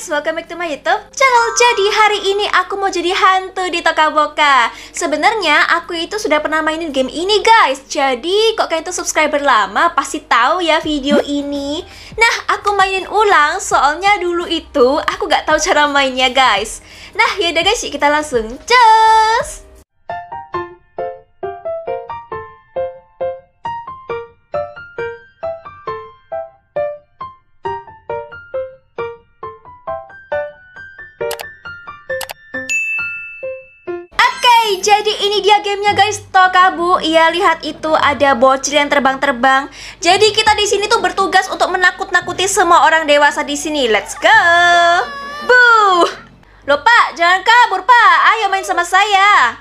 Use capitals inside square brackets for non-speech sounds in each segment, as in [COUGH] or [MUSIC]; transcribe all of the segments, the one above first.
guys, welcome back to my YouTube channel. Jadi hari ini aku mau jadi hantu di Tokaboka. Sebenarnya aku itu sudah pernah mainin game ini guys. Jadi kok kayak tuh subscriber lama pasti tahu ya video ini. Nah, aku mainin ulang soalnya dulu itu aku gak tahu cara mainnya guys. Nah, yaudah guys, kita langsung cus. gamenya guys toh kabu iya lihat itu ada bocil yang terbang-terbang jadi kita di sini tuh bertugas untuk menakut-nakuti semua orang dewasa di sini let's go bu lo pak jangan kabur pak ayo main sama saya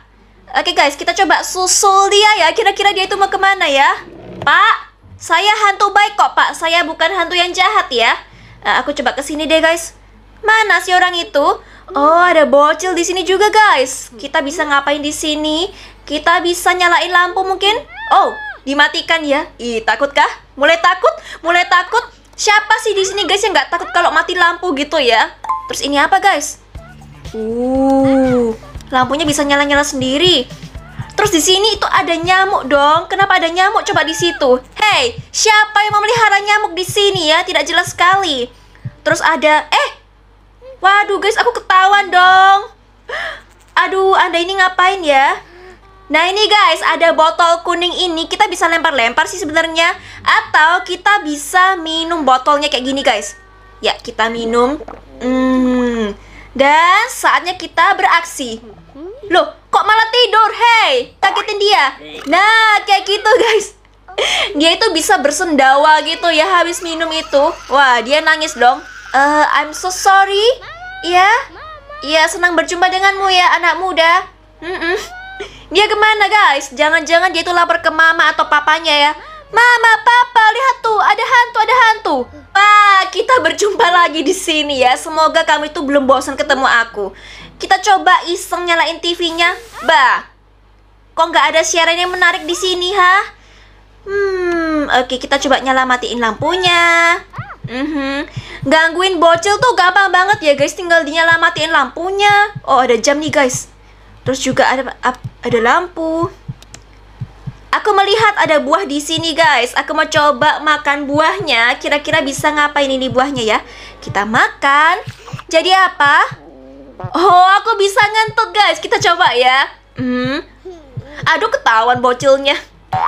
oke guys kita coba susul dia ya kira-kira dia itu mau kemana ya pak saya hantu baik kok pak saya bukan hantu yang jahat ya nah, aku coba kesini deh guys mana si orang itu Oh, ada bocil di sini juga, guys. Kita bisa ngapain di sini? Kita bisa nyalain lampu mungkin? Oh, dimatikan ya. Ih, takut kah? Mulai takut? Mulai takut? Siapa sih di sini guys yang nggak takut kalau mati lampu gitu ya? Terus ini apa guys? Uh, lampunya bisa nyala-nyala sendiri. Terus di sini itu ada nyamuk dong. Kenapa ada nyamuk? Coba di situ. Hey, siapa yang memelihara nyamuk di sini ya? Tidak jelas sekali. Terus ada, eh, waduh guys, aku ketahuan dong. Aduh, anda ini ngapain ya? Nah ini guys, ada botol kuning ini kita bisa lempar-lempar sih sebenarnya Atau kita bisa minum botolnya kayak gini guys Ya, kita minum hmm. Dan saatnya kita beraksi Loh, kok malah tidur? Hei, kagetin dia Nah, kayak gitu guys Dia itu bisa bersendawa gitu ya habis minum itu Wah, dia nangis dong uh, I'm so sorry Ya, yeah. ya yeah, senang berjumpa denganmu ya anak muda Hmm -mm. Dia kemana guys? Jangan-jangan dia itu lapor ke mama atau papanya ya Mama, papa, lihat tuh, ada hantu, ada hantu. Wah, kita berjumpa lagi di sini ya. Semoga kamu itu belum bosan ketemu aku. Kita coba iseng nyalain TV-nya. Bah, kok nggak ada siaran yang menarik di sini, ha? Hmm, oke, okay, kita coba nyala matiin lampunya. -hmm. Gangguin bocil tuh gampang banget ya, guys. Tinggal dinyala matiin lampunya. Oh, ada jam nih, guys. Terus juga ada ada lampu. Aku melihat ada buah di sini guys. Aku mau coba makan buahnya. Kira-kira bisa ngapain ini buahnya ya? Kita makan. Jadi apa? Oh, aku bisa ngentut guys. Kita coba ya. Hmm. Aduh ketahuan bocilnya.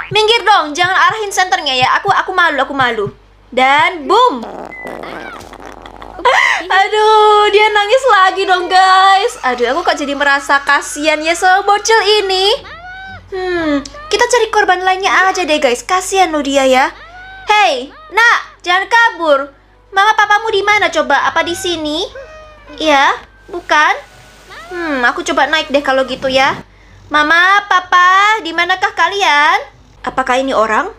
Minggir dong, jangan arahin senternya ya. Aku aku malu, aku malu. Dan boom. Aduh, dia nangis lagi dong guys. Aduh, aku kok jadi merasa kasihan ya sama bocil ini. Hmm, kita cari korban lainnya aja deh guys. Kasihan lo dia ya. Hey, nak, jangan kabur. Mama papamu di mana coba? Apa di sini? Ya, bukan? Hmm, aku coba naik deh kalau gitu ya. Mama, papa, di manakah kalian? Apakah ini orang?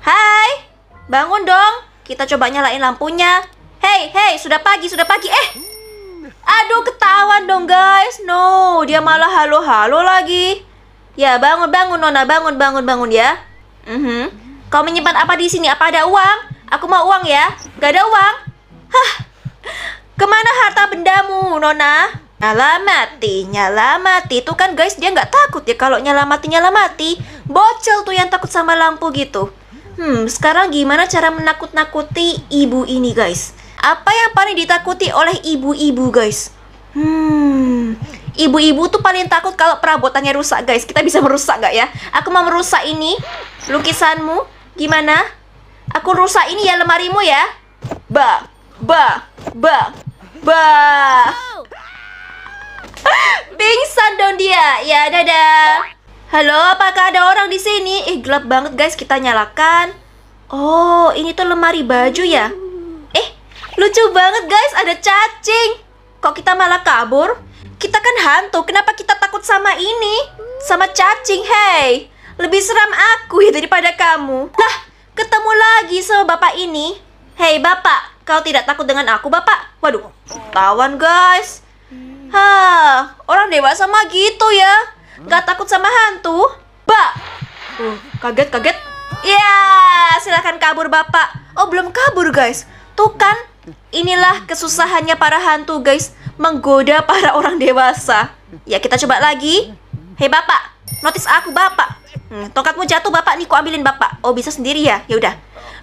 Hai, bangun dong. Kita coba nyalain lampunya. Hey, hey, sudah pagi, sudah pagi. Eh, aduh ketahuan dong guys. No, dia malah halo-halo lagi. Ya, bangun, bangun Nona, bangun, bangun, bangun ya. Mm -hmm. Kau menyimpan apa di sini? Apa ada uang? Aku mau uang ya. Gak ada uang. Hah, kemana harta bendamu, Nona? Nyala mati, nyala mati Tuh kan guys dia nggak takut ya kalau nyala mati, nyala mati Bocel tuh yang takut sama lampu gitu Hmm sekarang gimana cara menakut-nakuti ibu ini guys apa yang paling ditakuti oleh ibu-ibu, guys? Hmm, ibu-ibu tuh paling takut kalau perabotannya rusak, guys. Kita bisa merusak gak ya? Aku mau merusak ini lukisanmu. Gimana? Aku rusak ini ya lemarimu ya. Ba, ba, ba, ba. [LAUGHS] Pingsan dong dia. Ya, dadah. Halo, apakah ada orang di sini? Eh, gelap banget guys, kita nyalakan. Oh, ini tuh lemari baju ya? Lucu banget guys, ada cacing. Kok kita malah kabur? Kita kan hantu, kenapa kita takut sama ini? Sama cacing, hey. Lebih seram aku ya daripada kamu. Lah, ketemu lagi sama bapak ini. Hey bapak, kau tidak takut dengan aku bapak? Waduh, tawan guys. Hah, orang dewasa mah gitu ya. Gak takut sama hantu? Bak! Uh, kaget, kaget. Ya, yeah, silahkan kabur bapak. Oh, belum kabur guys. Tuh kan, Inilah kesusahannya para hantu, guys, menggoda para orang dewasa. Ya, kita coba lagi. Hei, Bapak, notis aku, Bapak. Hmm, tongkatmu jatuh, Bapak. Nih, ku ambilin, Bapak. Oh, bisa sendiri ya? Ya udah.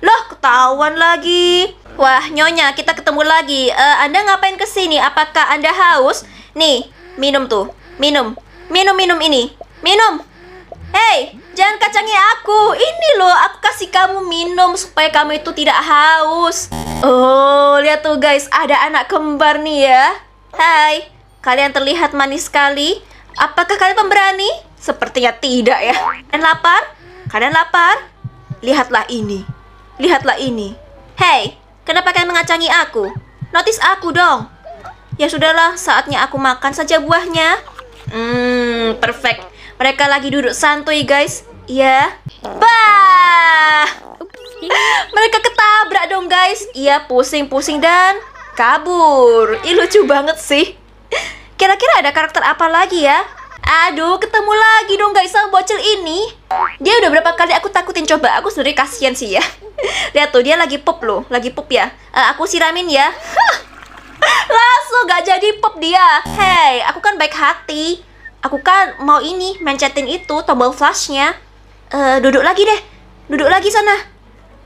Loh, ketahuan lagi. Wah, Nyonya, kita ketemu lagi. Uh, anda ngapain kesini Apakah Anda haus? Nih, minum tuh. Minum. Minum-minum ini. Minum. Hei, Jangan kacangi aku. Ini loh, aku kasih kamu minum supaya kamu itu tidak haus. Oh, lihat tuh guys, ada anak kembar nih ya. Hai, kalian terlihat manis sekali. Apakah kalian pemberani? Sepertinya tidak ya. Kalian lapar? Kalian lapar? Lihatlah ini. Lihatlah ini. Hei, kenapa kalian mengacangi aku? Notice aku dong. Ya sudahlah, saatnya aku makan saja buahnya. Hmm, perfect. Mereka lagi duduk santuy guys. Iya. Bah! Mereka ketabrak dong guys. Iya pusing-pusing dan kabur. Ih lucu banget sih. Kira-kira ada karakter apa lagi ya? Aduh, ketemu lagi dong guys sama bocil ini. Dia udah berapa kali aku takutin coba. Aku sendiri kasihan sih ya. Lihat tuh dia lagi pop loh, lagi pop ya. Uh, aku siramin ya. [LAUGHS] Langsung gak jadi pop dia. Hey, aku kan baik hati aku kan mau ini mencetin itu tombol flashnya uh, duduk lagi deh duduk lagi sana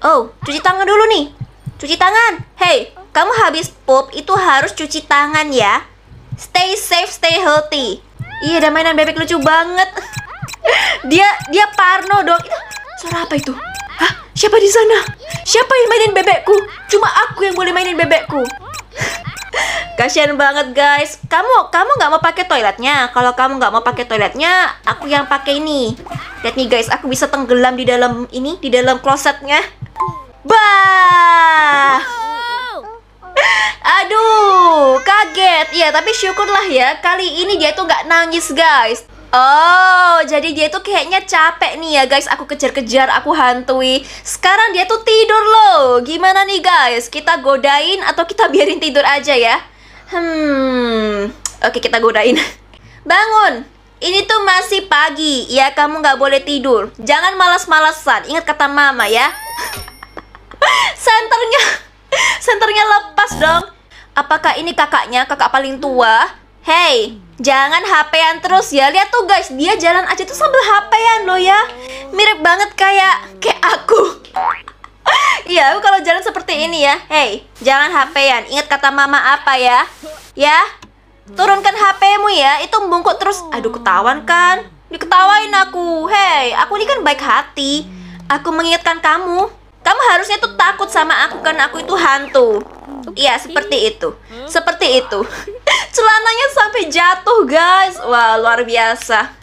oh cuci tangan dulu nih cuci tangan hey kamu habis pop itu harus cuci tangan ya stay safe stay healthy iya ada mainan bebek lucu banget [LAUGHS] dia dia parno dong itu suara apa itu hah siapa di sana siapa yang mainin bebekku cuma aku yang boleh mainin bebekku Kasian banget guys. Kamu kamu nggak mau pakai toiletnya? Kalau kamu nggak mau pakai toiletnya, aku yang pakai ini. Lihat nih guys, aku bisa tenggelam di dalam ini, di dalam klosetnya. Bah! Aduh, kaget. Ya, tapi syukurlah ya. Kali ini dia tuh nggak nangis, guys. Oh, jadi dia tuh kayaknya capek nih ya guys. Aku kejar-kejar, aku hantui. Sekarang dia tuh tidur loh. Gimana nih guys? Kita godain atau kita [LAUGHS] biarin tidur aja ya? Hmm, oke kita godain. [LAUGHS] Bangun. Ini tuh masih pagi, ya kamu gak boleh tidur. Jangan malas-malasan. Ingat kata mama ya. [LAUGHS] senternya, senternya lepas dong. Apakah ini kakaknya, kakak paling tua? Hey, Jangan HP-an terus ya. Lihat tuh guys, dia jalan aja tuh sambil HP-an loh ya. Mirip banget kayak kayak aku. [LAUGHS] Iya, aku kalau jalan seperti ini ya. Hey, jangan HP-an. Ingat kata mama apa ya? Ya. Turunkan HP-mu ya. Itu membungkuk terus. Aduh, ketahuan kan? Diketawain aku. Hey, aku ini kan baik hati. Aku mengingatkan kamu. Kamu harusnya tuh takut sama aku karena aku itu hantu. Iya, seperti itu. Seperti itu. [LAUGHS] Celananya sampai jatuh, guys. Wah, luar biasa.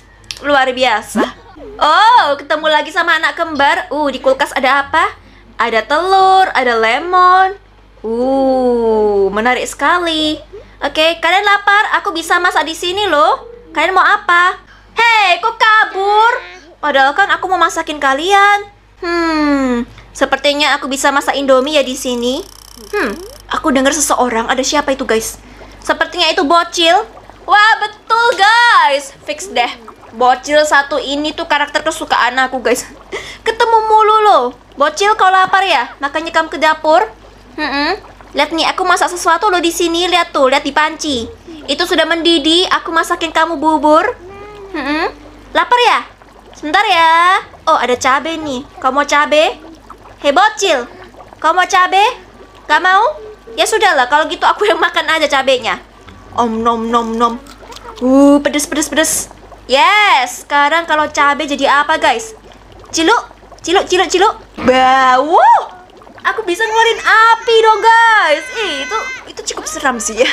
Luar biasa. Oh, ketemu lagi sama anak kembar. Uh, di kulkas ada apa? Ada telur, ada lemon. Uh, menarik sekali. Oke, kalian lapar? Aku bisa masak di sini loh. Kalian mau apa? Hei, kok kabur? Padahal kan aku mau masakin kalian. Hmm, Sepertinya aku bisa masak Indomie ya di sini. Hmm, aku dengar seseorang. Ada siapa itu, guys? Sepertinya itu bocil. Wah, betul, guys. Fix deh. Bocil satu ini tuh karakter kesukaan aku, guys. [LAUGHS] Ketemu mulu loh. Bocil kau lapar ya? Makanya kamu ke dapur. Hmm, -mm. Lihat nih, aku masak sesuatu loh di sini. Lihat tuh, lihat di panci. Itu sudah mendidih. Aku masakin kamu bubur. Hmm, -mm. Lapar ya? Sebentar ya. Oh, ada cabe nih. Kamu mau cabe? Hei bocil, kau mau cabe? Gak mau? Ya sudahlah, kalau gitu aku yang makan aja cabenya. Om nom nom nom. Uh, pedes pedes pedes. Yes, sekarang kalau cabe jadi apa guys? Ciluk, ciluk, ciluk, ciluk. Bau. Aku bisa ngeluarin api dong guys. Ih, itu itu cukup seram sih ya.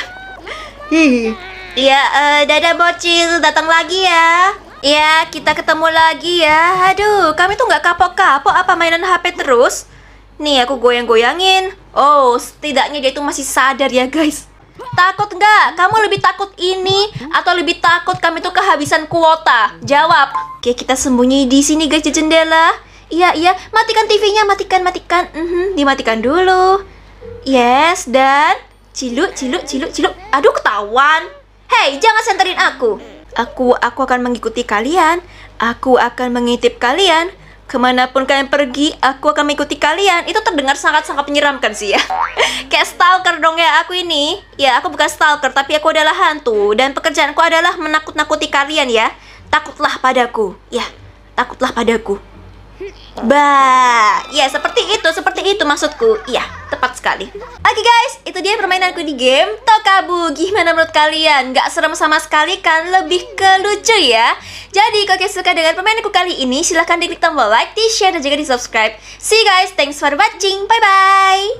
Hihi. Iya, uh, dadah bocil, datang lagi ya. Ya, kita ketemu lagi ya. Aduh, kami tuh nggak kapok-kapok apa mainan HP terus. Nih, aku goyang-goyangin. Oh, setidaknya dia itu masih sadar ya, guys. Takut nggak? Kamu lebih takut ini atau lebih takut kami tuh kehabisan kuota? Jawab. Oke, kita sembunyi di sini, guys, di jendela. Iya, iya. Matikan TV-nya, matikan, matikan. Mm -hmm, dimatikan dulu. Yes, dan... Ciluk, ciluk, ciluk, ciluk. Aduh, ketahuan. Hei, jangan senterin aku. Aku aku akan mengikuti kalian. Aku akan mengintip kalian. Kemanapun kalian pergi, aku akan mengikuti kalian. Itu terdengar sangat-sangat menyeramkan sih ya. [LAUGHS] Kayak stalker dong ya aku ini. Ya, aku bukan stalker, tapi aku adalah hantu. Dan pekerjaanku adalah menakut-nakuti kalian ya. Takutlah padaku. Ya, takutlah padaku. Ba, ya seperti itu, seperti itu maksudku. Iya tepat sekali Oke okay guys, itu dia permainanku di game Tokabu Gimana menurut kalian? Gak serem sama sekali kan? Lebih ke lucu ya? Jadi kalau kalian suka dengan permainanku kali ini Silahkan diklik tombol like, di-share, dan juga di-subscribe See you guys, thanks for watching, bye-bye